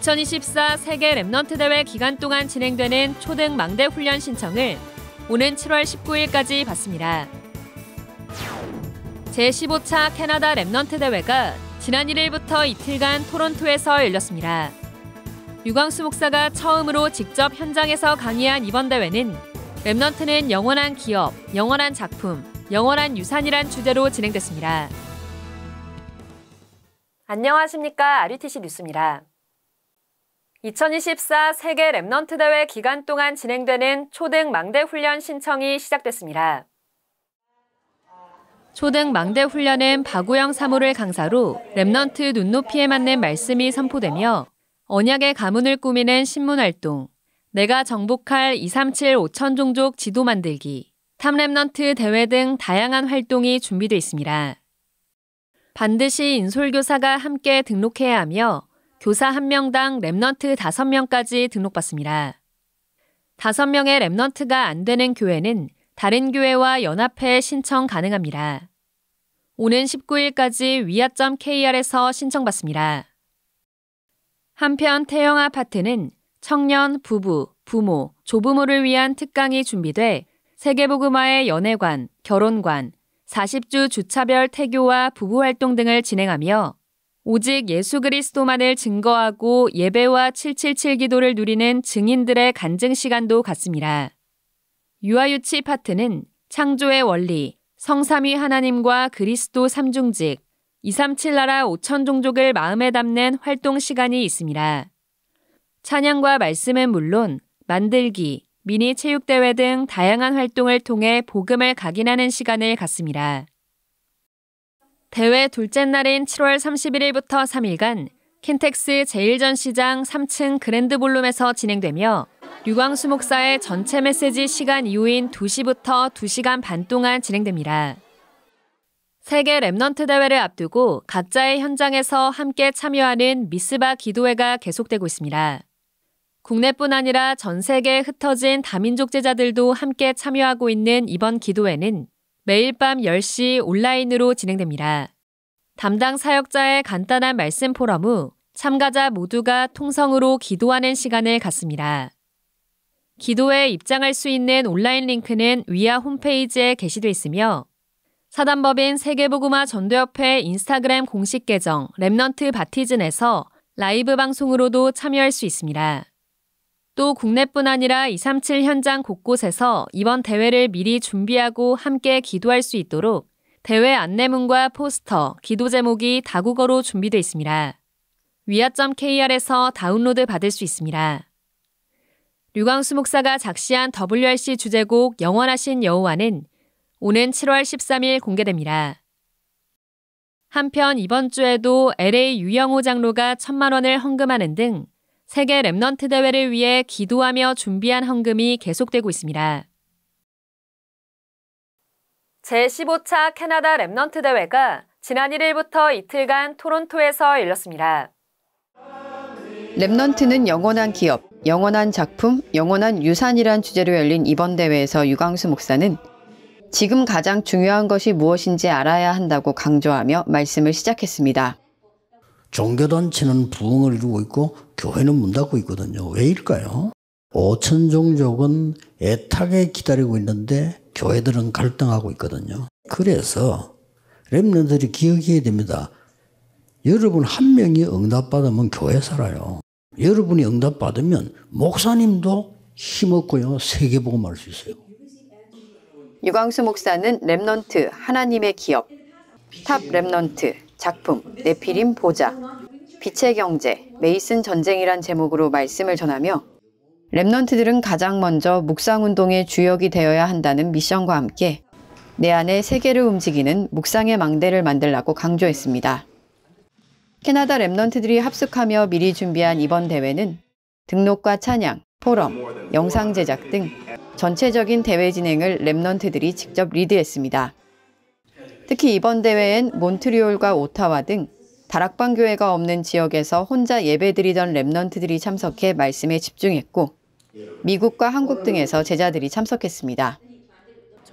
2024 세계 랩넌트 대회 기간 동안 진행되는 초등 망대 훈련 신청을 오는 7월 19일까지 받습니다. 제15차 캐나다 랩넌트 대회가 지난 1일부터 이틀간 토론토에서 열렸습니다. 유광수 목사가 처음으로 직접 현장에서 강의한 이번 대회는 랩넌트는 영원한 기업, 영원한 작품, 영원한 유산이란 주제로 진행됐습니다. 안녕하십니까. RUTC 뉴스입니다. 2024 세계 랩넌트 대회 기간 동안 진행되는 초등 망대 훈련 신청이 시작됐습니다. 초등 망대 훈련은 박우영 사무를 강사로 랩넌트 눈높이에 맞는 말씀이 선포되며 언약의 가문을 꾸미는 신문 활동, 내가 정복할 237 5천 종족 지도 만들기, 탐랩넌트 대회 등 다양한 활동이 준비돼 있습니다. 반드시 인솔교사가 함께 등록해야 하며 교사 1명당 랩넌트 5명까지 등록받습니다. 5명의 랩넌트가 안 되는 교회는 다른 교회와 연합해 신청 가능합니다. 오는 19일까지 위아.kr에서 신청받습니다. 한편 태영 아파트는 청년, 부부, 부모, 조부모를 위한 특강이 준비돼 세계보그마의 연애관, 결혼관, 40주 주차별 태교와 부부활동 등을 진행하며 오직 예수 그리스도만을 증거하고 예배와 777 기도를 누리는 증인들의 간증 시간도 같습니다 유아유치 파트는 창조의 원리, 성삼위 하나님과 그리스도 삼중직, 237 나라 5천 종족을 마음에 담는 활동 시간이 있습니다. 찬양과 말씀은 물론 만들기, 미니 체육대회 등 다양한 활동을 통해 복음을 각인하는 시간을 갖습니다. 대회 둘째 날인 7월 31일부터 3일간 킨텍스 제1전시장 3층 그랜드볼룸에서 진행되며 유광수 목사의 전체 메시지 시간 이후인 2시부터 2시간 반 동안 진행됩니다. 세계 랩넌트 대회를 앞두고 각자의 현장에서 함께 참여하는 미스바 기도회가 계속되고 있습니다. 국내뿐 아니라 전 세계에 흩어진 다민족 제자들도 함께 참여하고 있는 이번 기도회는 매일 밤 10시 온라인으로 진행됩니다. 담당 사역자의 간단한 말씀 포럼 후 참가자 모두가 통성으로 기도하는 시간을 갖습니다. 기도에 입장할 수 있는 온라인 링크는 위아 홈페이지에 게시돼 있으며 사단법인 세계보구마 전도협회 인스타그램 공식 계정 랩넌트 바티즌에서 라이브 방송으로도 참여할 수 있습니다. 또 국내뿐 아니라 237 현장 곳곳에서 이번 대회를 미리 준비하고 함께 기도할 수 있도록 대회 안내문과 포스터, 기도 제목이 다국어로 준비되어 있습니다. 위아.kr에서 다운로드 받을 수 있습니다. 류광수 목사가 작시한 WRC 주제곡 영원하신 여호와는 오는 7월 13일 공개됩니다. 한편 이번 주에도 LA 유영호 장로가 천만 원을 헌금하는 등 세계 랩넌트 대회를 위해 기도하며 준비한 헌금이 계속되고 있습니다. 제15차 캐나다 랩넌트 대회가 지난 1일부터 이틀간 토론토에서 열렸습니다. 랩넌트는 영원한 기업, 영원한 작품, 영원한 유산이란 주제로 열린 이번 대회에서 유광수 목사는 지금 가장 중요한 것이 무엇인지 알아야 한다고 강조하며 말씀을 시작했습니다. 종교단체는 부흥을 이루고 있고 교회는 문 닫고 있거든요. 왜일까요? 5천 종족은 애타게 기다리고 있는데 교회들은 갈등하고 있거든요. 그래서 랩런들이 기억해야 됩니다. 여러분 한 명이 응답받으면 교회 살아요. 여러분이 응답받으면 목사님도 힘없고요. 세계복음할 수 있어요. 유광수 목사는 랩런트 하나님의 기업, 탑랩런트 작품 네피림 보자 빛의 경제 메이슨 전쟁이란 제목으로 말씀을 전하며 랩넌트들은 가장 먼저 묵상운동의 주역이 되어야 한다는 미션과 함께 내 안에 세계를 움직이는 묵상의 망대를 만들라고 강조했습니다. 캐나다 랩넌트들이 합숙하며 미리 준비한 이번 대회는 등록과 찬양, 포럼, 영상 제작 등 전체적인 대회 진행을 랩넌트들이 직접 리드했습니다. 특히 이번 대회엔 몬트리올과 오타와 등 다락방 교회가 없는 지역에서 혼자 예배드리던 랩넌트들이 참석해 말씀에 집중했고 미국과 한국 등에서 제자들이 참석했습니다.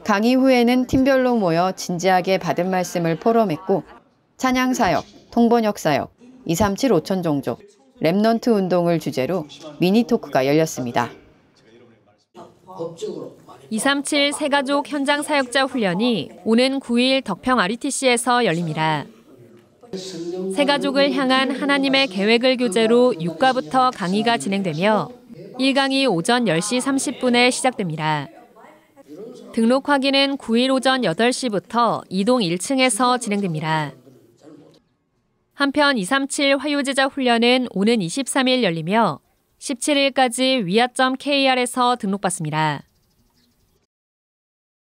강의 후에는 팀별로 모여 진지하게 받은 말씀을 포럼했고 찬양사역, 통번역사역, 237 5천 종족, 랩넌트 운동을 주제로 미니토크가 열렸습니다. 법적으로 237 세가족 현장 사역자 훈련이 오는 9일 덕평 RETC에서 열립니다. 세가족을 향한 하나님의 계획을 교재로 6가부터 강의가 진행되며 1강이 오전 10시 30분에 시작됩니다. 등록 확인은 9일 오전 8시부터 이동 1층에서 진행됩니다. 한편 237 화요제자 훈련은 오는 23일 열리며 17일까지 위아 KR에서 등록받습니다.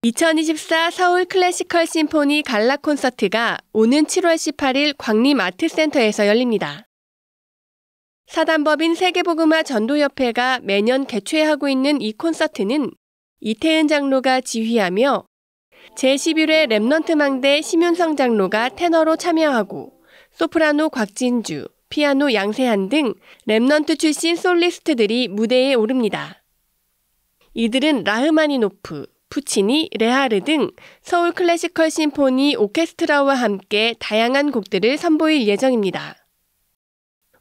2024 서울 클래시컬 심포니 갈라 콘서트가 오는 7월 18일 광림 아트센터에서 열립니다. 사단법인 세계보그마 전도협회가 매년 개최하고 있는 이 콘서트는 이태은 장로가 지휘하며 제11회 랩넌트망대 심윤성 장로가 테너로 참여하고 소프라노 곽진주, 피아노 양세한 등 랩넌트 출신 솔리스트들이 무대에 오릅니다. 이들은 라흐마니노프, 푸치니, 레하르 등 서울 클래시컬 심포니 오케스트라와 함께 다양한 곡들을 선보일 예정입니다.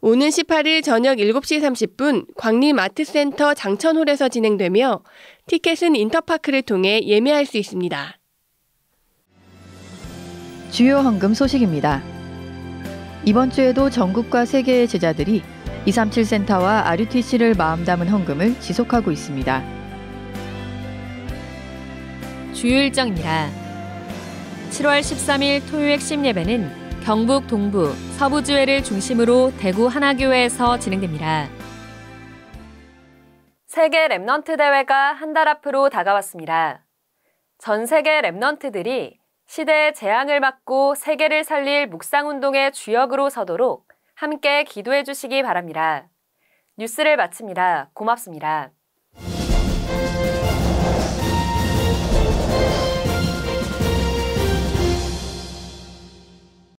오는 18일 저녁 7시 30분 광림아트센터 장천홀에서 진행되며 티켓은 인터파크를 통해 예매할 수 있습니다. 주요 헌금 소식입니다. 이번 주에도 전국과 세계의 제자들이 237센터와 아류티씨를 마음 담은 헌금을 지속하고 있습니다. 주요 일정입니다. 7월 13일 토요 핵심 예배는 경북 동부 서부지회를 중심으로 대구 하나교회에서 진행됩니다. 세계 랩넌트 대회가 한 달 앞으로 다가왔습니다. 전 세계 랩넌트들이 시대의 재앙을 막고 세계를 살릴 묵상운동의 주역으로 서도록 함께 기도해 주시기 바랍니다. 뉴스를 마칩니다. 고맙습니다.